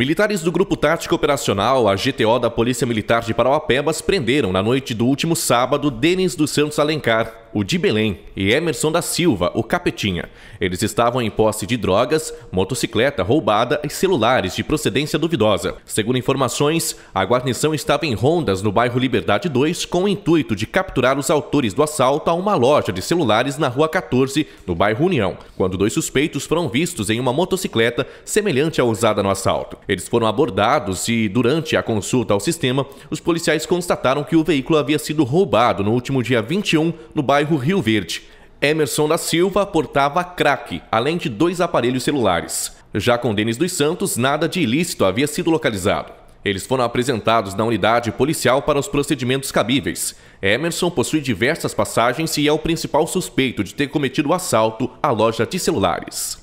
Militares do Grupo Tático Operacional, a GTO da Polícia Militar de Parauapebas, prenderam na noite do último sábado Denis dos Santos Alencar, o de Belém, e Emerson da Silva, o Capetinha. Eles estavam em posse de drogas, motocicleta roubada e celulares de procedência duvidosa. Segundo informações, a guarnição estava em rondas no bairro Liberdade 2 com o intuito de capturar os autores do assalto a uma loja de celulares na Rua 14, no bairro União, quando dois suspeitos foram vistos em uma motocicleta semelhante à usada no assalto. Eles foram abordados e, durante a consulta ao sistema, os policiais constataram que o veículo havia sido roubado no último dia 21 no bairro bairro Rio Verde. Emerson da Silva portava crack, além de dois aparelhos celulares. Já com Denis dos Santos, nada de ilícito havia sido localizado. Eles foram apresentados na unidade policial para os procedimentos cabíveis. Emerson possui diversas passagens e é o principal suspeito de ter cometido o assalto à loja de celulares.